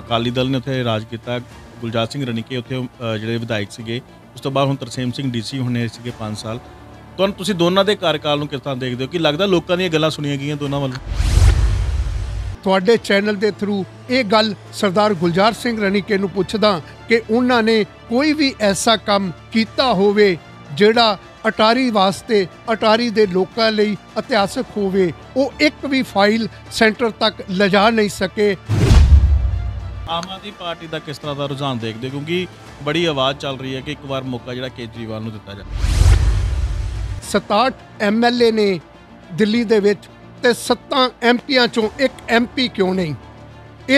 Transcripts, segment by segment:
ਅਕਾਲੀ ਦਲ ਨੇ ਉੱਥੇ ਰਾਜ ਕੀਤਾ ਗੁਲਜਾਰ ਸਿੰਘ ਰਣੀਕੇ ਉੱਥੇ ਜਿਹੜੇ ਵਿਧਾਇਕ ਸੀਗੇ ਉਸ ਤੋਂ ਬਾਅਦ ਹੁਣ ਤਰਸੇਮ ਸਿੰਘ ਡੀਸੀ ਨੇ ਸੀਗੇ 5 ਸਾਲ ਤੁਹਾਨੂੰ ਤੁਸੀਂ ਦੋਨਾਂ ਦੇ ਕਾਰਕਾਲ ਨੂੰ ਕਿਸ ਤਰ੍ਹਾਂ ਦੇਖਦੇ ਹੋ ਕਿ ਲੱਗਦਾ ਲੋਕਾਂ ਦੀਆਂ ਗੱਲਾਂ ਸੁਣੀਆਂ ਗਈਆਂ ਦੋਨਾਂ ਵੱਲੋਂ ਤੁਹਾਡੇ ਚੈਨਲ ਦੇ ਥਰੂ ਇਹ ਗੱਲ ਸਰਦਾਰ ਗੁਲਜਾਰ ਸਿੰਘ ਰਣੀਕੇ ਨੂੰ ਪੁੱਛਦਾ ਕਿ ਉਹਨਾਂ ਨੇ ਕੋਈ ਵੀ ਐਸਾ ਕੰਮ ਕੀਤਾ ਹੋਵੇ ਜਿਹੜਾ ਅਟਾਰੀ ਵਾਸਤੇ ਅਟਾਰੀ ਦੇ ਲੋਕਾਂ ਲਈ ਇਤਿਹਾਸਕ ਹੋਵੇ ਉਹ ਇੱਕ ਵੀ ਫਾਈਲ ਸੈਂਟਰ ਤੱਕ ਲਿਜਾ ਨਹੀਂ ਸਕੇ ਆਮ ਆਦਮੀ ਪਾਰਟੀ ਦਾ ਕਿਸ ਤਰ੍ਹਾਂ ਦਾ ਰੁਝਾਨ ਦੇਖਦੇ ਕਿਉਂਕਿ ਬੜੀ ਆਵਾਜ਼ ਚੱਲ ਰਹੀ ਹੈ ਕਿ ਇੱਕ ਵਾਰ ਮੌਕਾ ਜਿਹੜਾ ਕੇਜਰੀਵਾਲ ਨੂੰ ਦਿੱਤਾ ਜਾਵੇ 67 ਐਮਐਲਏ ਨੇ ਦਿੱਲੀ ਦੇ ਵਿੱਚ ਤੇ 7 ਐਮਪੀਆਂ ਚੋਂ ਇੱਕ ਐਮਪੀ ਕਿਉਂ ਨਹੀਂ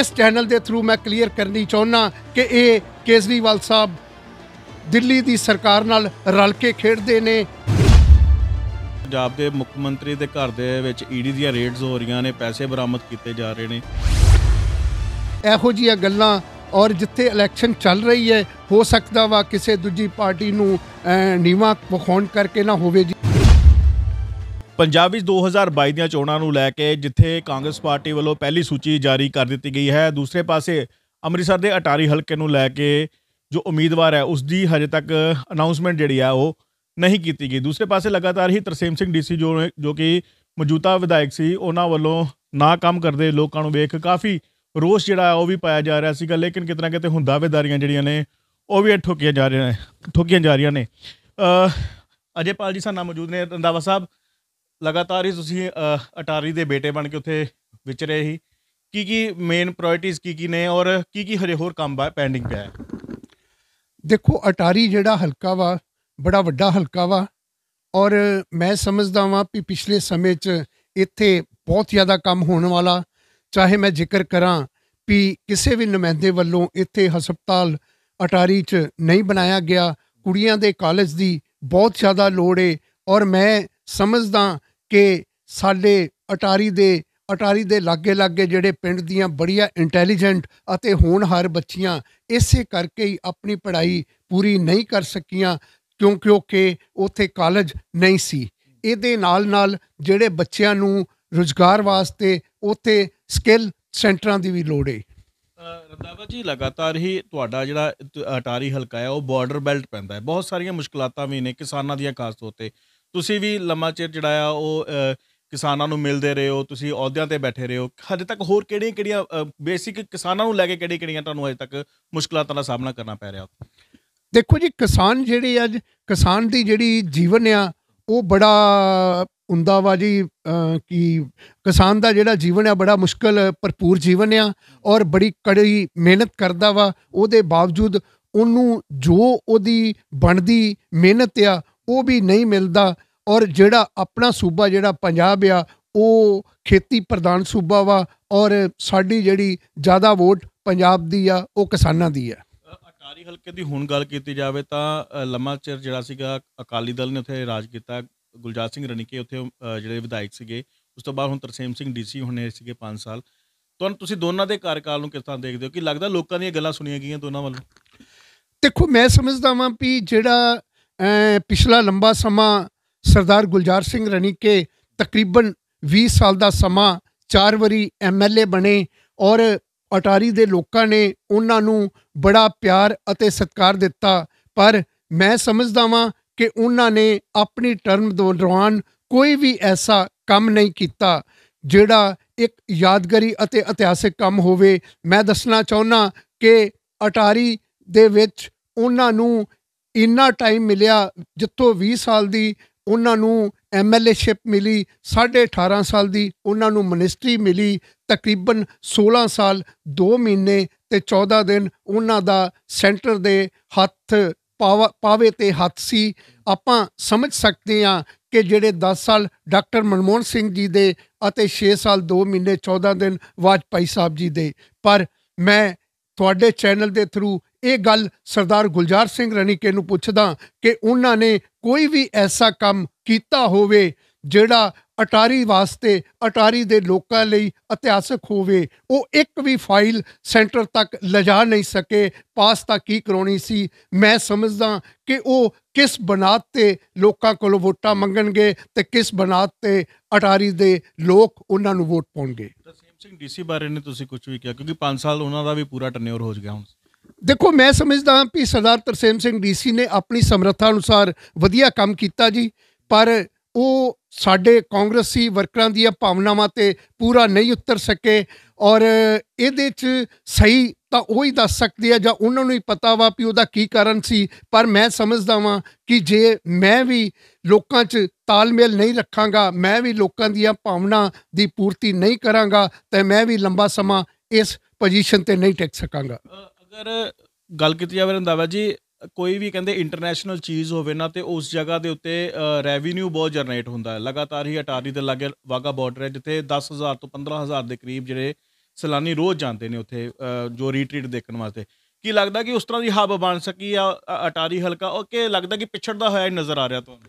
ਇਸ ਚੈਨਲ ਦੇ ਥਰੂ ਮੈਂ ਕਲੀਅਰ ਕਰਨੀ ਚਾਹੁੰਦਾ ਕਿ ਇਹ ਕੇਜਰੀਵਾਲ ਸਾਹਿਬ ਦਿੱਲੀ ਦੀ ਸਰਕਾਰ ਨਾਲ ਰਲ ਕੇ ਖੇਡਦੇ ਨੇ ਪੰਜਾਬ ਦੇ ਮੁੱਖ ਮੰਤਰੀ ਦੇ ਘਰ ਦੇ ਵਿੱਚ ਈਡੀ e ਦੀਆਂ ਰੇਡਸ ਹੋ ਰਹੀਆਂ ਨੇ ਪੈਸੇ ਬਰਾਮਦ ਕੀਤੇ ਜਾ ਰਹੇ ਨੇ ਇਹੋ ਜਿਹੀਆਂ ਗੱਲਾਂ ਔਰ ਜਿੱਥੇ ਇਲੈਕਸ਼ਨ ਚੱਲ ਰਹੀ ਹੈ ਹੋ ਸਕਦਾ ਵਾ ਕਿਸੇ ਦੂਜੀ ਪਾਰਟੀ ਨੂੰ ਨੀਵਾ ਵਿਖਾਉਣ ਕਰਕੇ ਨਾ ਹੋਵੇ ਜੀ ਪੰਜਾਬ ਵਿੱਚ 2022 ਦੀਆਂ ਚੋਣਾਂ ਨੂੰ ਲੈ ਕੇ ਜਿੱਥੇ ਕਾਂਗਰਸ ਪਾਰਟੀ ਵੱਲੋਂ ਪਹਿਲੀ ਸੂਚੀ ਜਾਰੀ ਕਰ ਦਿੱਤੀ ਗਈ ਹੈ ਦੂਸਰੇ ਪਾਸੇ ਅੰਮ੍ਰਿਤਸਰ ਦੇ ਅਟਾਰੀ ਹਲਕੇ ਨੂੰ ਲੈ ਕੇ ਜੋ ਉਮੀਦਵਾਰ ਹੈ ਉਸ ਦੀ ਹਜੇ ਤੱਕ ਅਨਾਉਂਸਮੈਂਟ ਜਿਹੜੀ ਆ ਉਹ ਨਹੀਂ ਕੀਤੀ ਗਈ ਦੂਸਰੇ ਪਾਸੇ ਲਗਾਤਾਰ ਹੀ ਤਰਸੇਮ ਸਿੰਘ ਡੀਸੀ ਜੋ ਜੋ ਕਿ ਮੌਜੂਦਾ ਵਿਧਾਇਕ ਸੀ ਉਹਨਾਂ ਵੱਲੋਂ ਨਾ ਕੰਮ ਕਰਦੇ ਲੋਕਾਂ ਨੂੰ ਵੇਖ ਕਾਫੀ ਰੋਸ ਜਿਹੜਾ ਉਹ ਵੀ ਪਾਇਆ ਜਾ ਰਿਹਾ ਸੀਗਾ ਲੇਕਿਨ ਕਿਤਨਾ ਕਿਤੇ ਹੁੰਦਾ ਦਾਅਵੇਦਾਰੀਆਂ ਜਿਹੜੀਆਂ ਨੇ ਉਹ ਵੀ ਠੋਕੀਆਂ ਜਾ ਰਹੀਆਂ ਨੇ ਠੋਕੀਆਂ ਜਾ ਰਹੀਆਂ ਨੇ ਅਜੇ ਪਾਲ ਜੀ ਸਾਡਾ ਮੌਜੂਦ ਨੇ ਰੰਦਾਵਾ ਸਾਹਿਬ ਲਗਾਤਾਰ ਹੀ ਤੁਸੀਂ ਅਟਾਰੀ ਦੇ ਬੇਟੇ ਬਣ ਕੇ ਉੱਥੇ ਵਿਚਰੇ ਹੀ ਕੀ ਕੀ ਮੇਨ ਪ੍ਰਾਇੋਰਟੀਆਂ ਕੀ ਕੀ ਨੇ ਔਰ ਕੀ ਕੀ ਹਜੇ ਹੋਰ ਕੰਮ ਪੈਂਡਿੰਗ ਪਿਆ ਹੈ ਦੇਖੋ ਅਟਾਰੀ ਜਿਹੜਾ ਹਲਕਾ ਵਾ ਬੜਾ ਵੱਡਾ ਹਲਕਾ ਵਾ ਔਰ ਮੈਂ ਸਮਝਦਾ ਵਾਂ ਕਿ ਪਿਛਲੇ ਸਮੇਂ 'ਚ ਇੱਥੇ ਬਹੁਤ ਜ਼ਿਆਦਾ ਕੰਮ ਹੋਣ ਵਾਲਾ ਚਾਹੇ ਮੈਂ ਜ਼ਿਕਰ ਕਰਾਂ ਕਿ ਕਿਸੇ ਵੀ ਨੁਮਾਇੰਦੇ ਵੱਲੋਂ ਇੱਥੇ ਹਸਪਤਾਲ ਅਟਾਰੀ 'ਚ ਨਹੀਂ ਬਣਾਇਆ ਗਿਆ ਕੁੜੀਆਂ ਦੇ ਕਾਲਜ ਦੀ ਬਹੁਤ ਜ਼ਿਆਦਾ ਲੋੜ ਏ ਔਰ ਮੈਂ ਸਮਝਦਾ ਕਿ ਸਾਡੇ ਅਟਾਰੀ ਦੇ ਅਟਾਰੀ ਦੇ ਲਾਗੇ ਲਾਗੇ ਜਿਹੜੇ ਪਿੰਡ ਦੀਆਂ ਬੜੀਆਂ ਇੰਟੈਲੀਜੈਂਟ ਅਤੇ ਹੋਣਹਾਰ ਬੱਚੀਆਂ ਇਸੇ ਕਰਕੇ ਹੀ ਆਪਣੀ ਪੜ੍ਹਾਈ ਪੂਰੀ ਨਹੀਂ ਕਰ ਸਕੀਆਂ ਕਿਉਂਕਿ ਉਹ ਕਿ ਉੱਥੇ ਕਾਲਜ ਨਹੀਂ ਸੀ ਇਹਦੇ ਨਾਲ ਨਾਲ ਜਿਹੜੇ ਬੱਚਿਆਂ ਨੂੰ ਰੋਜ਼ਗਾਰ ਵਾਸਤੇ ਉੱਥੇ ਸਕਿੱਲ ਸੈਂਟਰਾਂ ਦੀ ਵੀ ਲੋੜ ਹੈ ਰੰਦਾਵਾ ਜੀ ਲਗਾਤਾਰ ਹੀ ਤੁਹਾਡਾ ਜਿਹੜਾ ਅਟਾਰੀ ਹਲਕਾ ਹੈ ਉਹ ਬਾਰਡਰ ਬੈਲਟ ਪੈਂਦਾ ਹੈ ਬਹੁਤ ਸਾਰੀਆਂ ਮੁਸ਼ਕਲਾਂ ਵੀ ਨੇ ਕਿਸਾਨਾਂ ਦੀਆਂ ਖਾਸ ਤੌਰ ਤੇ ਤੁਸੀਂ ਵੀ ਲੰਮਾ ਚਿਰ ਜਿਹੜਾ ਆ ਉਹ ਕਿਸਾਨਾਂ ਨੂੰ ਮਿਲਦੇ ਰਹੇ ਹੋ ਤੁਸੀਂ ਅਹੁਦਿਆਂ ਤੇ ਬੈਠੇ ਰਹੇ ਹੋ ਹਜੇ ਤੱਕ ਹੋਰ ਕਿਹੜੀਆਂ-ਕਿਹੜੀਆਂ ਬੇਸਿਕ ਕਿਸਾਨਾਂ ਨੂੰ ਲੈ ਕੇ ਕਿਹੜੀਆਂ ਕਿਹੜੀਆਂ ਤੁਹਾਨੂੰ ਹਜੇ ਤੱਕ ਮੁਸ਼ਕਲਾਂ ਦਾ ਸਾਹਮਣਾ ਕਰਨਾ ਪੈ ਰਿਹਾ ਦੇਖੋ ਜੀ ਕਿਸਾਨ ਜਿਹੜੇ ਅੱਜ ਕਿਸਾਨ ਦੀ ਜਿਹੜੀ ਜੀਵਨ ਆ ਉਹ ਬੜਾ ਹੁੰਦਾ ਵਾ ਜੀ ਕਿ ਕਿਸਾਨ ਦਾ ਜਿਹੜਾ ਜੀਵਨ ਆ ਬੜਾ ਮੁਸ਼ਕਲ ਭਰਪੂਰ ਜੀਵਨ ਆ ਔਰ ਬੜੀ ਕੜੀ ਮਿਹਨਤ ਕਰਦਾ ਵਾ ਉਹਦੇ ਬਾਵਜੂਦ ਉਹਨੂੰ ਜੋ ਉਹਦੀ ਬਣਦੀ ਮਿਹਨਤ ਆ ਉਹ ਵੀ ਨਹੀਂ ਮਿਲਦਾ ਔਰ ਜਿਹੜਾ ਆਪਣਾ ਸੂਬਾ ਜਿਹੜਾ ਪੰਜਾਬ ਆ ਉਹ ਖੇਤੀ ਪ੍ਰਧਾਨ ਸੂਬਾ ਵਾ ਔਰ ਸਾਡੀ ਜਿਹੜੀ ਜ਼ਿਆਦਾ ਵੋਟ ਪੰਜਾਬ ਦੀ ਆ ਉਹ ਕਿਸਾਨਾਂ ਦੀ ਆ ਅਟਾਰੀ ਹਲਕੇ ਦੀ ਹੁਣ ਗੱਲ ਕੀਤੀ ਜਾਵੇ ਤਾਂ ਲੰਮਾ ਚਿਰ ਜਿਹੜਾ ਸੀਗਾ ਅਕਾਲੀ ਦਲ ਨੇ ਉੱਥੇ ਰਾਜ ਕੀਤਾ ਗੁਲਜਾਰ ਸਿੰਘ ਰਣੀਕੇ ਉੱਥੇ ਜਿਹੜੇ ਵਿਧਾਇਕ ਸੀਗੇ ਉਸ ਤੋਂ ਬਾਅਦ ਹੁਣ ਤਰਸੇਮ ਸਿੰਘ ਡੀਸੀ ਨੇ ਸੀਗੇ 5 ਸਾਲ ਤੁਹਾਨੂੰ ਤੁਸੀਂ ਦੋਨਾਂ ਦੇ ਕਾਰਕਾਲ ਨੂੰ ਕਿਸ ਤਰ੍ਹਾਂ ਦੇਖਦੇ ਹੋ ਕਿ ਲੱਗਦਾ ਲੋਕਾਂ ਦੀਆਂ ਗੱਲਾਂ ਸੁਣੀਆਂ ਗਈਆਂ ਦੋਨਾਂ ਵੱਲੋਂ ਦੇਖੋ ਮੈਂ ਸਮਝਦਾ ਵਾਂ ਵੀ ਜਿਹੜਾ ਪਿਛਲਾ ਲੰਬਾ ਸਮਾਂ ਸਰਦਾਰ ਗੁਲਜਾਰ ਸਿੰਘ ਰਣੀਕੇ ਤਕਰੀਬਨ 20 ਸਾਲ ਦਾ ਸਮਾਂ ਚਾਰ ਵਾਰੀ ਐਮਐਲਏ ਬਣੇ ਔਰ ਅਟਾਰੀ ਦੇ ਲੋਕਾਂ ਨੇ ਉਹਨਾਂ ਨੂੰ ਬੜਾ ਪਿਆਰ ਅਤੇ ਸਤਿਕਾਰ ਦਿੱਤਾ ਪਰ ਮੈਂ ਸਮਝਦਾ ਵਾਂ ਕਿ ਉਹਨਾਂ ਨੇ ਆਪਣੀ ਟਰਮ ਦੌਰਾਨ ਕੋਈ ਵੀ ਐਸਾ ਕੰਮ ਨਹੀਂ ਕੀਤਾ ਜਿਹੜਾ ਇੱਕ ਯਾਦਗਾਰੀ ਅਤੇ ਇਤਿਹਾਸਿਕ ਕੰਮ ਹੋਵੇ ਮੈਂ ਦੱਸਣਾ ਚਾਹੁੰਨਾ ਕਿ ਅਟਾਰੀ ਦੇ ਵਿੱਚ ਉਹਨਾਂ ਨੂੰ ਇੰਨਾ ਟਾਈਮ ਮਿਲਿਆ ਜਿੱਥੋਂ 20 ਸਾਲ ਦੀ ਉਹਨਾਂ ਨੂੰ ਐਮਐਲਏ ਸ਼ਿਪ ਮਿਲੀ 18.5 ਸਾਲ ਦੀ ਉਹਨਾਂ ਨੂੰ ਮਨਿਸਟਰੀ ਮਿਲੀ ਤਕਰੀਬਨ 16 ਸਾਲ 2 ਮਹੀਨੇ ਤੇ 14 ਦਿਨ ਉਹਨਾਂ ਦਾ ਸੈਂਟਰ ਦੇ ਹੱਥ ਪਾਵੇ ਤੇ ਹੱਥ ਸੀ ਆਪਾਂ ਸਮਝ ਸਕਦੇ ਹਾਂ ਕਿ ਜਿਹੜੇ 10 ਸਾਲ ਡਾਕਟਰ ਮਨਮੋਹਨ ਸਿੰਘ ਜੀ ਦੇ ਅਤੇ 6 ਸਾਲ 2 ਮਹੀਨੇ 14 ਦਿਨ ਵਾਜਪਾਈ ਸਾਹਿਬ ਜੀ ਦੇ ਪਰ ਮੈਂ ਤੁਹਾਡੇ ਚੈਨਲ ਦੇ ਥਰੂ ਇਹ ਗੱਲ ਸਰਦਾਰ ਗੁਲਜ਼ਾਰ ਸਿੰਘ ਰਣੀਕੇ ਨੂੰ ਪੁੱਛਦਾ ਕਿ ਉਹਨਾਂ ਨੇ ਕੋਈ ਵੀ ਐਸਾ ਕੰਮ ਕੀਤਾ ਹੋਵੇ ਜਿਹੜਾ ਅਟਾਰੀ ਵਾਸਤੇ ਅਟਾਰੀ ਦੇ ਲੋਕਾਂ ਲਈ ਇਤਿਹਾਸਕ ਹੋਵੇ ਉਹ ਇੱਕ ਵੀ ਫਾਈਲ ਸੈਂਟਰ ਤੱਕ ਲਿਜਾ ਨਹੀਂ ਸਕੇ ਪਾਸ ਤਾਂ ਕੀ ਕਰਾਉਣੀ ਸੀ ਮੈਂ ਸਮਝਦਾ ਕਿ ਉਹ ਕਿਸ ਬਨਾਤ ਤੇ ਲੋਕਾਂ ਕੋਲੋਂ ਵੋਟਾਂ ਮੰਗਣਗੇ ਤੇ ਕਿਸ ਬਨਾਤ ਤੇ ਅਟਾਰੀ ਦੇ ਲੋਕ ਉਹਨਾਂ ਨੂੰ ਵੋਟ ਪਾਉਣਗੇ ਸੇਮ ਸਿੰਘ ਡੀਸੀ ਬਾਰੇ ਨੇ ਤੁਸੀਂ ਕੁਝ ਵੀ ਕਿਹਾ ਕਿਉਂਕਿ 5 ਸਾਲ ਉਹਨਾਂ ਦਾ ਵੀ ਪੂਰਾ ਟਨਿਓਰ ਹੋ ਗਿਆ ਹੁਣ ਦੇਖੋ ਮੈਂ ਸਮਝਦਾ ਹਾਂ ਕਿ ਸਰਦਾਰ ਤਰਸੇਮ ਸਿੰਘ ਡੀਸੀ ਨੇ ਆਪਣੀ ਸਮਰੱਥਾ ਅਨੁਸਾਰ ਵਧੀਆ ਕੰਮ ਕੀਤਾ ਜੀ ਪਰ ਉਹ ਸਾਡੇ ਕਾਂਗਰਸੀ ਵਰਕਰਾਂ ਦੀਆਂ ਭਾਵਨਾਵਾਂ ਤੇ ਪੂਰਾ ਨਹੀਂ ਉਤਰ ਸਕੇ ਔਰ ਇਹਦੇ 'ਚ ਸਹੀ ਤਾਂ ਉਹ ਹੀ ਦੱਸ ਸਕਦੇ ਆ ਜਾਂ ਉਹਨਾਂ ਨੂੰ ਹੀ ਪਤਾ ਵਾ ਵੀ ਉਹਦਾ ਕੀ ਕਾਰਨ ਸੀ ਪਰ ਮੈਂ ਸਮਝਦਾ ਵਾਂ ਕਿ ਜੇ ਮੈਂ ਵੀ ਲੋਕਾਂ 'ਚ ਤਾਲਮੇਲ ਨਹੀਂ ਰੱਖਾਂਗਾ ਮੈਂ ਵੀ ਲੋਕਾਂ ਦੀਆਂ ਭਾਵਨਾ ਦੀ ਪੂਰਤੀ ਨਹੀਂ ਕਰਾਂਗਾ ਤੇ ਮੈਂ ਵੀ ਲੰਬਾ ਸਮਾਂ ਇਸ ਪੋਜੀਸ਼ਨ ਤੇ ਨਹੀਂ ਟਿਕ ਸਕਾਂਗਾ ਅਗਰ ਗੱਲ ਕੀਤੀ ਜਾਵੇ ਰੰਦਾਵਾ ਜੀ ਕੋਈ ਵੀ ਕਹਿੰਦੇ ਇੰਟਰਨੈਸ਼ਨਲ ਚੀਜ਼ ਹੋਵੇ ਨਾ ਤੇ ਉਸ ਜਗ੍ਹਾ ਦੇ ਉੱਤੇ ਰੈਵਨਿਊ ਬਹੁਤ ਜਨਰੇਟ ਹੁੰਦਾ ਹੈ ਲਗਾਤਾਰ ਹੀ ਅਟਾਰੀ ਦੇ ਲਾਗੇ ਵਾਗਾ ਬਾਰਡਰ ਹੈ ਜਿੱਥੇ 10000 ਤੋਂ 15000 ਦੇ ਕਰੀਬ ਜਿਹੜੇ ਸਲਾਨੀ ਰੋਜ਼ ਜਾਂਦੇ ਨੇ ਉੱਥੇ ਜੋ ਰੀਟਰੀਟ ਦੇਖਣ ਵਾਸਤੇ ਕੀ ਲੱਗਦਾ ਕਿ ਉਸ ਤਰ੍ਹਾਂ ਦੀ ਹੱਬ ਬਣ ਸਕੀ ਆ ਅਟਾਰੀ ਹਲਕਾ ਓਕੇ ਲੱਗਦਾ ਕਿ ਪਿਛੜਦਾ ਹੋਇਆ ਨਜ਼ਰ ਆ ਰਿਹਾ ਤੁਹਾਨੂੰ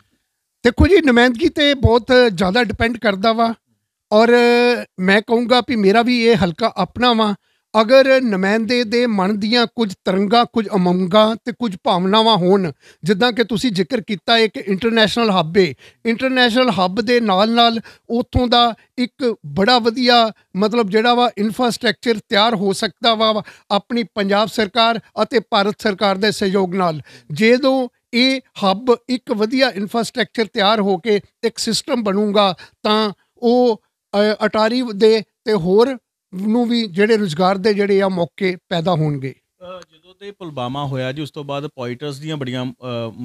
ਦੇਖੋ ਜੀ ਨਮਾਇੰਦਗੀ ਤੇ ਬਹੁਤ ਜ਼ਿਆਦਾ ਡਿਪੈਂਡ ਕਰਦਾ ਵਾ ਔਰ ਮੈਂ ਕਹੂੰਗਾ ਵੀ ਮੇਰਾ ਵੀ ਇਹ ਹਲਕਾ ਆਪਣਾ ਵਾ ਅਗਰ ਨੁਮਾਇੰਦੇ ਦੇ ਮਨ ਦੀਆਂ ਕੁਝ ਤਰੰਗਾਂ ਕੁਝ ਅਮੰਗਾਂ ਤੇ ਕੁਝ ਭਾਵਨਾਵਾਂ ਹੋਣ ਜਿੱਦਾਂ ਕਿ ਤੁਸੀਂ ਜ਼ਿਕਰ ਕੀਤਾ ਇੱਕ ਇੰਟਰਨੈਸ਼ਨਲ ਹੱਬ ਹੈ ਇੰਟਰਨੈਸ਼ਨਲ ਹੱਬ ਦੇ ਨਾਲ-ਨਾਲ ਉਥੋਂ ਦਾ ਇੱਕ ਬੜਾ ਵਧੀਆ ਮਤਲਬ ਜਿਹੜਾ ਵਾ ਇਨਫਰਾਸਟ੍ਰਕਚਰ ਤਿਆਰ ਹੋ ਸਕਦਾ ਵਾ ਆਪਣੀ ਪੰਜਾਬ ਸਰਕਾਰ ਅਤੇ ਭਾਰਤ ਸਰਕਾਰ ਦੇ ਸਹਿਯੋਗ ਨਾਲ ਜੇਦੋਂ ਇਹ ਹੱਬ ਇੱਕ ਵਧੀਆ ਇਨਫਰਾਸਟ੍ਰਕਚਰ ਤਿਆਰ ਹੋ ਕੇ ਇੱਕ ਸਿਸਟਮ ਬਣੂਗਾ ਤਾਂ ਉਹ ਅਟਾਰੀ ਦੇ ਤੇ ਹੋਰ ਨੂੰ ਵੀ ਜਿਹੜੇ ਰੋਜ਼ਗਾਰ ਦੇ ਜਿਹੜੇ ਆ ਮੌਕੇ ਪੈਦਾ ਹੋਣਗੇ ਜਦੋਂ ਤੇ ਪੁਲਵਾਮਾ ਹੋਇਆ ਜੀ ਉਸ ਤੋਂ ਬਾਅਦ ਪੋਇਟਰਸ ਦੀਆਂ ਬੜੀਆਂ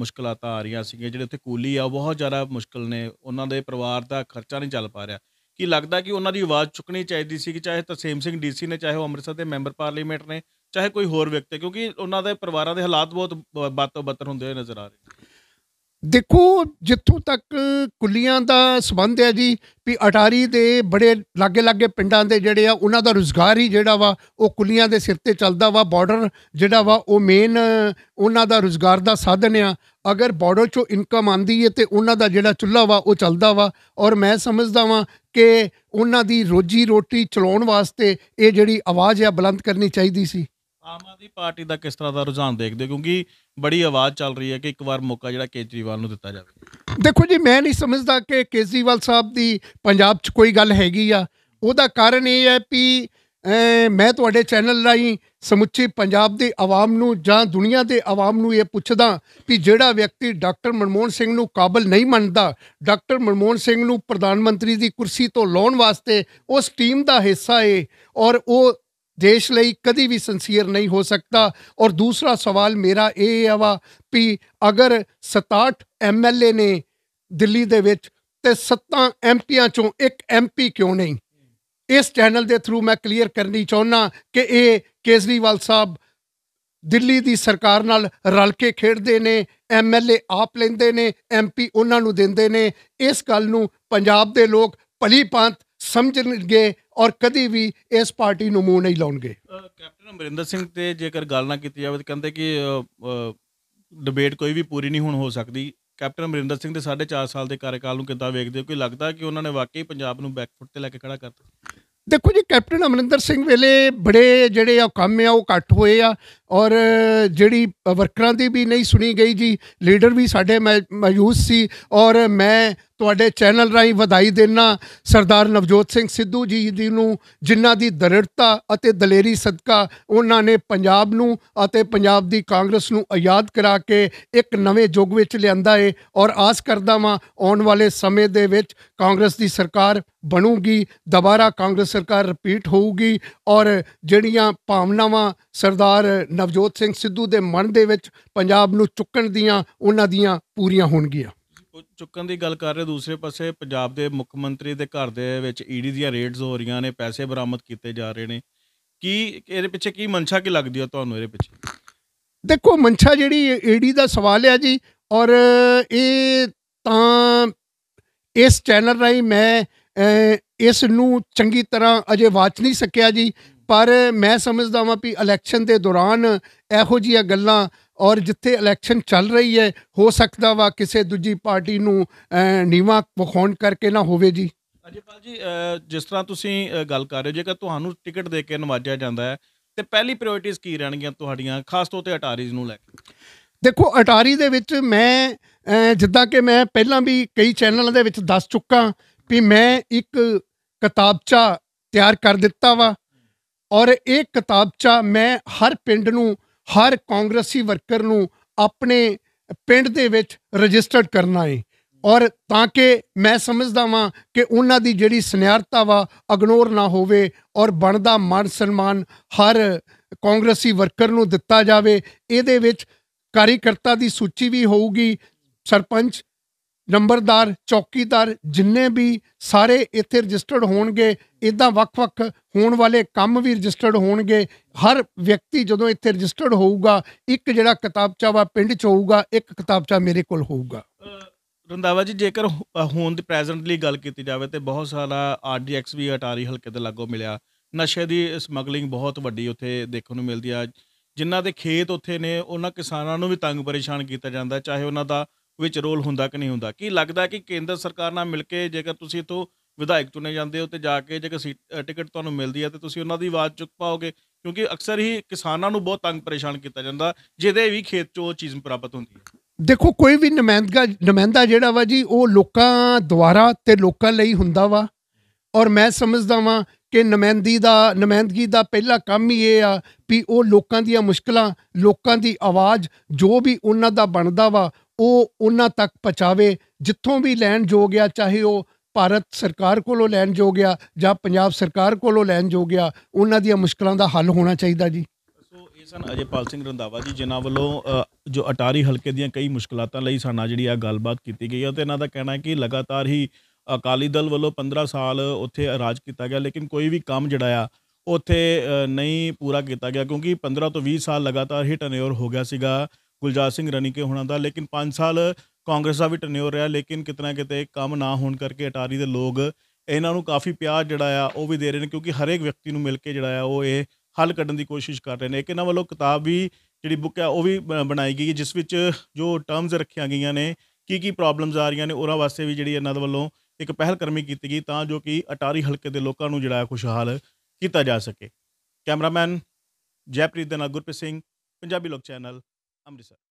ਮੁਸ਼ਕਲਾਂ ਆ ਰਹੀਆਂ ਸੀਗੀਆਂ ਜਿਹੜੇ ਉੱਥੇ ਕੂਲੀ ਆ ਬਹੁਤ ਜ਼ਿਆਦਾ ਮੁਸ਼ਕਲ ਨੇ ਉਹਨਾਂ ਦੇ ਪਰਿਵਾਰ ਦਾ ਖਰਚਾ ਨਹੀਂ ਚੱਲ ਪਾ ਰਿਹਾ ਕੀ ਲੱਗਦਾ ਕਿ ਉਹਨਾਂ ਦੀ ਆਵਾਜ਼ ਚੁੱਕਣੀ ਚਾਹੀਦੀ ਸੀ ਕਿ ਚਾਹੇ ਤਸੀਮ ਸਿੰਘ ਡੀਸੀ ਨੇ ਚਾਹੇ ਉਹ ਅੰਮ੍ਰਿਤਸਰ ਦੇ ਮੈਂਬਰ ਪਾਰਲੀਮੈਂਟ ਨੇ ਚਾਹੇ ਕੋਈ ਹੋਰ ਵਿਅਕਤੀ ਕਿਉਂਕਿ ਉਹਨਾਂ ਦੇ ਪਰਿਵਾਰਾਂ ਦੇ ਹਾਲਾਤ ਬਹੁਤ ਬਾਤੋਂ ਬੱਤਰ ਹੁੰਦੇ ਹੋਏ ਨਜ਼ਰ ਆ ਰਹੇ ਦੇਖੋ ਜਿੱਥੋਂ ਤੱਕ ਕੁੱਲੀਆਂ ਦਾ ਸਬੰਧ ਹੈ ਜੀ ਵੀ ਅਟਾਰੀ ਦੇ ਬੜੇ ਲਾਗੇ ਲਾਗੇ ਪਿੰਡਾਂ ਦੇ ਜਿਹੜੇ ਆ ਉਹਨਾਂ ਦਾ ਰੋਜ਼ਗਾਰ ਹੀ ਜਿਹੜਾ ਵਾ ਉਹ ਕੁੱਲੀਆਂ ਦੇ ਸਿਰ ਤੇ ਚੱਲਦਾ ਵਾ ਬਾਰਡਰ ਜਿਹੜਾ ਵਾ ਉਹ ਮੇਨ ਉਹਨਾਂ ਦਾ ਰੋਜ਼ਗਾਰ ਦਾ ਸਾਧਨ ਆ ਅਗਰ ਬਾਰਡਰ ਚੋਂ ਇਨਕਮ ਆਂਦੀ ਹੈ ਤੇ ਉਹਨਾਂ ਦਾ ਜਿਹੜਾ ਚੁੱਲ੍ਹਾ ਵਾ ਉਹ ਚੱਲਦਾ ਵਾ ਔਰ ਮੈਂ ਸਮਝਦਾ ਵਾਂ ਕਿ ਉਹਨਾਂ ਦੀ ਰੋਜੀ ਰੋਟੀ ਚਲਾਉਣ ਵਾਸਤੇ ਇਹ ਜਿਹੜੀ ਆਵਾਜ਼ ਆ ਬੁਲੰਦ ਕਰਨੀ ਚਾਹੀਦੀ ਸੀ ਆਮ ਆਦਮੀ ਪਾਰਟੀ ਦਾ ਕਿਸ ਤਰ੍ਹਾਂ ਦਾ ਰੁਝਾਨ ਦੇਖਦੇ ਹੋ ਕਿਉਂਕਿ ਬੜੀ ਆਵਾਜ਼ ਚੱਲ ਰਹੀ ਹੈ ਕਿ ਇੱਕ ਵਾਰ ਮੌਕਾ ਜਿਹੜਾ ਕੇਜਰੀਵਾਲ ਨੂੰ ਦਿੱਤਾ ਜਾਵੇ ਦੇਖੋ ਜੀ ਮੈਂ ਨਹੀਂ ਸਮਝਦਾ ਕਿ ਕੇਜਰੀਵਾਲ ਸਾਹਿਬ ਦੀ ਪੰਜਾਬ 'ਚ ਕੋਈ ਗੱਲ ਹੈਗੀ ਆ ਉਹਦਾ ਕਾਰਨ ਇਹ ਹੈ ਕਿ ਮੈਂ ਤੁਹਾਡੇ ਚੈਨਲ ਰਾਹੀਂ ਸਮੁੱਚੀ ਪੰਜਾਬ ਦੀ ਆਵਾਮ ਨੂੰ ਜਾਂ ਦੁਨੀਆ ਦੇ ਆਵਾਮ ਨੂੰ ਇਹ ਪੁੱਛਦਾ ਕਿ ਜਿਹੜਾ ਵਿਅਕਤੀ ਡਾਕਟਰ ਮਨਮੋਹਨ ਸਿੰਘ ਨੂੰ ਕਾਬਲ ਨਹੀਂ ਮੰਨਦਾ ਡਾਕਟਰ ਮਨਮੋਹਨ ਸਿੰਘ ਨੂੰ ਪ੍ਰਧਾਨ ਮੰਤਰੀ ਦੀ ਕੁਰਸੀ ਤੋਂ ਲਾਉਣ ਵਾਸਤੇ ਉਸ ਟੀਮ ਦਾ ਹਿੱਸਾ ਏ ਔਰ ਉਹ ਦੇਸ਼ ਲਈ ਕਦੀ ਵੀ ਸincere ਨਹੀਂ ਹੋ ਸਕਦਾ ਔਰ ਦੂਸਰਾ ਸਵਾਲ ਮੇਰਾ ਇਹ ਵਾ ਵੀ ਅਗਰ 67 ਐਮਐਲਏ ਨੇ ਦਿੱਲੀ ਦੇ ਵਿੱਚ ਤੇ 7 ਐਮਪੀਆਂ ਚੋਂ ਇੱਕ ਐਮਪੀ ਕਿਉਂ ਨਹੀਂ ਇਸ ਚੈਨਲ ਦੇ ਥਰੂ ਮੈਂ ਕਲੀਅਰ ਕਰਨੀ ਚਾਹੁੰਨਾ ਕਿ ਇਹ ਕੇਸਰੀਵਾਲ ਸਾਹਿਬ ਦਿੱਲੀ ਦੀ ਸਰਕਾਰ ਨਾਲ ਰਲ ਕੇ ਖੇਡਦੇ ਨੇ ਐਮਐਲਏ ਆਪ ਲੈਂਦੇ ਨੇ ਐਮਪੀ ਉਹਨਾਂ ਨੂੰ ਦਿੰਦੇ ਨੇ ਇਸ ਗੱਲ ਨੂੰ ਪੰਜਾਬ ਦੇ ਲੋਕ ਭਲੀ ਭਾਂਤ ਸਮਝਣਗੇ ਔਰ ਕਦੀ ਵੀ ਇਸ ਪਾਰਟੀ ਨੂੰ ਮੂੰਹ ਨਹੀਂ ਲਾਉਣਗੇ ਕੈਪਟਨ ਅਮਰਿੰਦਰ ਸਿੰਘ ਤੇ ਜੇਕਰ ਗੱਲ ਨਾ ਕੀਤੀ ਜਾਵੇ ਤਾਂ ਕਹਿੰਦੇ ਕਿ ਡਿਬੇਟ ਕੋਈ ਵੀ ਪੂਰੀ ਨਹੀਂ ਹੁਣ ਹੋ ਸਕਦੀ ਕੈਪਟਨ ਅਮਰਿੰਦਰ ਸਿੰਘ ਦੇ 4.5 ਸਾਲ ਦੇ ਕਾਰਜਕਾਲ ਨੂੰ ਕਿੱਦਾਂ ਵੇਖਦੇ ਹੋ ਕਿ ਲੱਗਦਾ ਕਿ ਉਹਨਾਂ ਨੇ ਵਾਕਈ ਪੰਜਾਬ ਨੂੰ ਬੈਕਫੁੱਟ ਤੇ ਲੈ ਕੇ ਖੜਾ ਕਰਤਾ ਦੇਖੋ ਜੀ ਕੈਪਟਨ ਅਮਰਿੰਦਰ ਸਿੰਘ ਵੇਲੇ ਬੜੇ ਜਿਹੜੇ ਆ ਕੰਮ ਆ ਉਹ ਘੱਟ ਹੋਏ ਆ ਔਰ ਜਿਹੜੀ ਵਰਕਰਾਂ ਦੀ ਵੀ ਨਹੀਂ ਸੁਣੀ ਗਈ ਜੀ ਲੀਡਰ ਵੀ ਸਾਡੇ ਮਾਯੂਸ ਸੀ ਔਰ ਮੈਂ ਤੁਹਾਡੇ ਚੈਨਲ ਰਾਹੀਂ ਵਧਾਈ ਦੇਣਾ ਸਰਦਾਰ ਨਵਜੋਤ ਸਿੰਘ ਸਿੱਧੂ ਜੀ ਦੀ ਨੂੰ ਜਿਨ੍ਹਾਂ ਦੀ ਦ੍ਰਿੜਤਾ ਅਤੇ ਦਲੇਰੀ ਸਦਕਾ ਉਹਨਾਂ ਨੇ ਪੰਜਾਬ ਨੂੰ ਅਤੇ ਪੰਜਾਬ ਦੀ ਕਾਂਗਰਸ ਨੂੰ ਆਜ਼ਾਦ ਕਰਾ ਕੇ ਇੱਕ ਨਵੇਂ ਯੁੱਗ ਵਿੱਚ ਲਿਆਂਦਾ ਏ ਔਰ ਆਸ ਕਰਦਾ ਵਾਂ ਆਉਣ ਵਾਲੇ ਸਮੇਂ ਦੇ ਵਿੱਚ ਕਾਂਗਰਸ ਦੀ ਸਰਕਾਰ ਬਣੂਗੀ ਦੁਬਾਰਾ ਕਾਂਗਰਸ ਸਰਕਾਰ ਰਿਪੀਟ ਹੋਊਗੀ ਔਰ ਜਿਹੜੀਆਂ ਭਾਵਨਾਵਾਂ ਸਰਦਾਰ ਨਵਜੋਤ ਸਿੰਘ ਸਿੱਧੂ ਦੇ ਮਨ ਦੇ ਵਿੱਚ ਪੰਜਾਬ ਨੂੰ ਚੁੱਕਣ ਦੀਆਂ ਉਹਨਾਂ ਦੀਆਂ ਪੂਰੀਆਂ ਹੋਣਗੀਆਂ ਚੁੱਕਣ ਦੀ ਗੱਲ ਕਰ ਰਹੇ ਦੂਸਰੇ ਪਾਸੇ ਪੰਜਾਬ ਦੇ ਮੁੱਖ ਮੰਤਰੀ ਦੇ ਘਰ ਦੇ ਵਿੱਚ ਈਡੀ e ਦੀਆਂ ਰੇਡਸ ਹੋ ਰਹੀਆਂ ਨੇ ਪੈਸੇ ਬਰਾਮਦ ਕੀਤੇ ਜਾ ਰਹੇ ਨੇ ਕੀ ਇਹਦੇ ਪਿੱਛੇ ਕੀ ਮਨਸ਼ਾ ਕੀ ਲੱਗਦੀ ਹੈ ਤੁਹਾਨੂੰ ਇਹਦੇ ਪਿੱਛੇ ਦੇਖੋ ਮਨਸ਼ਾ ਜਿਹੜੀ ਈਡੀ e ਦਾ ਸਵਾਲ ਹੈ ਜੀ ਔਰ ਇਹ ਤਾਂ ਇਸ ਚੈਨਲ ਰਾਹੀਂ ਮੈਂ ਇਸ ਨੂੰ ਚੰਗੀ ਤਰ੍ਹਾਂ ਅਜੇ ਵਾਚ ਨਹੀਂ ਸਕਿਆ ਜੀ ਪਰ ਮੈਂ ਸਮਝਦਾ ਹਾਂ ਕਿ ਇਲੈਕਸ਼ਨ ਦੇ ਦੌਰਾਨ ਇਹੋ ਜਿਹੀਆਂ ਗੱਲਾਂ ਔਰ ਜਿੱਥੇ ਇਲੈਕਸ਼ਨ ਚੱਲ ਰਹੀ ਹੈ ਹੋ ਸਕਦਾ ਵਾ ਕਿਸੇ ਦੂਜੀ ਪਾਰਟੀ ਨੂੰ ਨੀਵਾ ਵਖਾਉਣ ਕਰਕੇ ਨਾ ਹੋਵੇ ਜੀ ਅਜੀਪਾਲ ਜੀ ਜਿਸ ਤਰ੍ਹਾਂ ਤੁਸੀਂ ਗੱਲ ਕਰ ਰਹੇ ਜੇਕਰ ਤੁਹਾਨੂੰ ਟਿਕਟ ਦੇ ਕੇ ਨਵਾਜਿਆ ਜਾਂਦਾ ਹੈ ਤੇ ਪਹਿਲੀ ਪ੍ਰਾਇੋਰਟੀਜ਼ ਕੀ ਰਹਿਣਗੀਆਂ ਤੁਹਾਡੀਆਂ ਖਾਸ ਤੌਰ ਤੇ ਅਟਾਰੀਜ਼ ਨੂੰ ਲੈ ਕੇ ਦੇਖੋ ਅਟਾਰੀ ਦੇ ਵਿੱਚ ਮੈਂ ਜਿੱਦਾਂ ਕਿ ਮੈਂ ਪਹਿਲਾਂ ਵੀ ਕਈ ਚੈਨਲਾਂ ਦੇ ਵਿੱਚ ਦੱਸ ਚੁੱਕਾ ਵੀ ਮੈਂ ਇੱਕ ਕਿਤਾਬਚਾ ਤਿਆਰ ਕਰ ਦਿੱਤਾ ਵਾ ਔਰ ਇਹ ਕਿਤਾਬਚਾ ਮੈਂ ਹਰ ਪਿੰਡ ਨੂੰ ਹਰ ਕਾਂਗਰਸੀ ਵਰਕਰ ਨੂੰ ਆਪਣੇ ਪਿੰਡ ਦੇ ਵਿੱਚ ਰਜਿਸਟਰਡ ਕਰਨਾ ਹੈ ਔਰ ਤਾਂ ਕਿ ਮੈਂ ਸਮਝਦਾ ਵਾਂ ਕਿ ਉਹਨਾਂ ਦੀ ਜਿਹੜੀ ਸੁਨਿਆਰਤਾ ਵਾ ਅਗਨੋਰ ਨਾ ਹੋਵੇ ਔਰ ਬਣਦਾ ਮਾਨ ਸਨਮਾਨ ਹਰ ਕਾਂਗਰਸੀ ਵਰਕਰ ਨੂੰ ਦਿੱਤਾ ਜਾਵੇ ਇਹਦੇ ਵਿੱਚ ਕਾਰਜਕਰਤਾ ਦੀ ਸੂਚੀ ਵੀ ਹੋਊਗੀ ਸਰਪੰਚ ਨੰਬਰਦਾਰ ਚੌਕੀਦਾਰ ਜਿੰਨੇ ਵੀ ਸਾਰੇ ਇੱਥੇ ਰਜਿਸਟਰਡ ਹੋਣਗੇ ਇਦਾਂ ਵੱਖ-ਵੱਖ ਹੋਣ ਵਾਲੇ ਕੰਮ ਵੀ ਰਜਿਸਟਰਡ ਹੋਣਗੇ ਹਰ ਵਿਅਕਤੀ ਜਦੋਂ ਇੱਥੇ ਰਜਿਸਟਰਡ ਹੋਊਗਾ ਇੱਕ ਜਿਹੜਾ ਕਿਤਾਬਚਾ ਵਾ ਪਿੰਡ 'ਚ ਹੋਊਗਾ ਇੱਕ ਕਿਤਾਬਚਾ ਮੇਰੇ ਕੋਲ ਹੋਊਗਾ ਰੰਦਾਵਾ ਜੀ ਜੇਕਰ ਹੋਣ ਦੀ ਪ੍ਰੈਜ਼ੈਂਟਲੀ ਗੱਲ ਕੀਤੀ ਜਾਵੇ ਤੇ ਬਹੁਤ ਸਾਰਾ ਆਰਡੀਐਕਸ ਵੀ ਅਟਾਰੀ ਹਲਕੇ ਤੇ ਲਾਗੋ ਮਿਲਿਆ ਨਸ਼ੇ ਦੀ ਸਮਗਲਿੰਗ ਬਹੁਤ ਵੱਡੀ ਉੱਥੇ ਦੇਖਣ ਨੂੰ ਮਿਲਦੀ ਆ ਜਿਨ੍ਹਾਂ ਦੇ ਖੇਤ ਉੱਥੇ ਨੇ ਉਹਨਾਂ ਕਿਸਾਨਾਂ ਨੂੰ ਵੀ ਤੰਗ ਪਰੇਸ਼ਾਨ ਕੀਤਾ ਜਾਂਦਾ ਚਾਹੇ ਉਹਨਾਂ ਦਾ ਵਿੱਚ ਰੋਲ ਹੁੰਦਾ ਕਿ ਨਹੀਂ ਹੁੰਦਾ ਕੀ ਲੱਗਦਾ ਕਿ ਕੇਂਦਰ ਸਰਕਾਰ ਨਾਲ ਮਿਲ ਕੇ ਜੇਕਰ ਤੁਸੀਂ ਇਥੋਂ ਵਿਧਾਇਕ ਚੁਣੇ ਜਾਂਦੇ ਹੋ ਤੇ ਜਾ ਕੇ ਜੇਕਰ ਟਿਕਟ ਤੁਹਾਨੂੰ ਮਿਲਦੀ ਹੈ ਤੇ ਤੁਸੀਂ ਉਹਨਾਂ ਦੀ ਆਵਾਜ਼ ਚੁੱਕ ਪਾਓਗੇ ਕਿਉਂਕਿ ਅਕਸਰ ਹੀ ਕਿਸਾਨਾਂ ਨੂੰ ਬਹੁਤ ਤੰਗ ਪਰੇਸ਼ਾਨ ਕੀਤਾ ਜਾਂਦਾ ਜਿਹਦੇ ਵੀ ਖੇਤ 'ਚੋਂ ਚੀਜ਼ ਪ੍ਰਾਪਤ ਹੁੰਦੀ ਹੈ ਦੇਖੋ ਕੋਈ ਵੀ ਨਮੈਂਦਗਾ ਨਮੈਂਦਾ ਜਿਹੜਾ ਵਾ ਜੀ ਉਹ ਲੋਕਾਂ ਦੁਆਰਾ ਤੇ ਲੋਕਾਂ ਲਈ ਹੁੰਦਾ ਵਾ ਔਰ ਮੈਂ ਸਮਝਦਾ ਵਾਂ ਕਿ ਨਮੈਂਦੀ ਦਾ ਨਮੈਂਦਗੀ ਦਾ ਪਹਿਲਾ ਕੰਮ ਹੀ ਇਹ ਆ ਵੀ ਉਹ ਲੋਕਾਂ ਦੀਆਂ ਮੁਸ਼ਕਲਾਂ ਲੋਕਾਂ ਦੀ ਆਵਾਜ਼ ਜੋ ਵੀ ਉਹਨਾਂ ਦਾ ਬਣਦਾ ਵਾ ਉਹ ਉਹਨਾਂ ਤੱਕ ਪਹੁੰਚਾਵੇ ਜਿੱਥੋਂ ਵੀ ਲੈਣ ਜੋਗ ਗਿਆ ਚਾਹੇ ਉਹ ਭਾਰਤ ਸਰਕਾਰ ਕੋਲੋਂ ਲੈਣ ਜੋਗ ਗਿਆ ਜਾਂ ਪੰਜਾਬ ਸਰਕਾਰ ਕੋਲੋਂ ਲੈਣ ਜੋਗ ਗਿਆ ਉਹਨਾਂ ਦੀਆਂ ਮੁਸ਼ਕਲਾਂ ਦਾ ਹੱਲ ਹੋਣਾ ਚਾਹੀਦਾ ਜੀ ਸਨ ਅਜੇਪਾਲ ਸਿੰਘ ਰੰਦਾਵਾ ਜੀ ਜਿਨ੍ਹਾਂ ਵੱਲੋਂ ਜੋ ਅਟਾਰੀ ਹਲਕੇ ਦੀਆਂ ਕਈ ਮੁਸ਼ਕਲਾਂ ਲਈ ਸਾਨਾ ਜਿਹੜੀ ਆ ਗੱਲਬਾਤ ਕੀਤੀ ਗਈ ਹੈ ਤੇ ਇਹਨਾਂ ਦਾ ਕਹਿਣਾ ਹੈ ਕਿ ਲਗਾਤਾਰ ਹੀ ਅਕਾਲੀ ਦਲ ਵੱਲੋਂ 15 ਸਾਲ ਉੱਥੇ ਰਾਜ ਕੀਤਾ ਗਿਆ ਲੇਕਿਨ ਕੋਈ ਵੀ ਕੰਮ ਜਿਹੜਾ ਆ ਉੱਥੇ ਨਹੀਂ ਪੂਰਾ ਕੀਤਾ ਗਿਆ ਕਿਉਂਕਿ 15 ਤੋਂ 20 ਸਾਲ ਲਗਾਤਾਰ ਹੀ ਟਨਿਓਰ ਹੋ ਗਿਆ ਸੀਗਾ ਗੁਲਜਾਰ ਸਿੰਘ ਰਣੀਕੇ ਹੋਣਾ ਦਾ ਲੇਕਿਨ 5 ਸਾਲ ਕਾਂਗਰਸ ਦਾ ਵੀ ਟਨਿਓਰ ਰਿਹਾ ਲੇਕਿਨ ਕਿਤਨਾ ਕਿਤੇ ਕੰਮ ਨਾ ਹੋਣ ਕਰਕੇ ਅਟਾਰੀ ਦੇ ਲੋਕ ਇਹਨਾਂ ਨੂੰ ਕਾਫੀ ਪਿਆਰ ਜਿਹੜਾ ਆ ਉਹ ਵੀ ਦੇ ਰਹੇ ਨੇ ਕਿਉਂਕਿ ਹਰੇਕ ਵਿਅਕਤੀ ਨੂੰ ਮਿਲ ਕੇ ਜਿਹੜਾ ਆ ਉਹ ਇਹ ਹੱਲ ਕੱਢਣ ਦੀ ਕੋਸ਼ਿਸ਼ ਕਰ ਰਹੇ ਨੇ ਇੱਕ ਇਹਨਾਂ ਵੱਲੋਂ ਕਿਤਾਬ ਵੀ ਜਿਹੜੀ ਬੁੱਕ ਆ ਉਹ ਵੀ ਬਣਾਈ ਗਈ ਜਿਸ ਵਿੱਚ ਜੋ ਟਰਮਸ ਰੱਖੀਆਂ ਗਈਆਂ ਨੇ ਕੀ ਕੀ ਪ੍ਰੋਬਲਮਸ ਆ ਰਹੀਆਂ ਨੇ ਉਹਨਾਂ ਵਾਸਤੇ ਵੀ ਜਿਹੜੀ ਇਹਨਾਂ ਦੇ ਵੱਲੋਂ ਇੱਕ ਪਹਿਲ ਕਰਮੀ ਕੀਤੀ ਗਈ ਤਾਂ ਜੋ ਕਿ ਅਟਾਰੀ ਹਲਕੇ ਦੇ ਲੋਕਾਂ ਨੂੰ ਜਿਹੜਾ ਖੁਸ਼ਹਾਲ ਕੀਤਾ ਜਾ ਸਕੇ ਕੈਮਰਾਮੈਨ ਜੈਪ੍ਰੀਤ ਦੇ ਨਾਲ ਗੁਰਪ੍ਰੀਤ ਸਿੰਘ ਪੰਜਾਬੀ ਲੋਕ ਚੈਨਲ I'm just saying.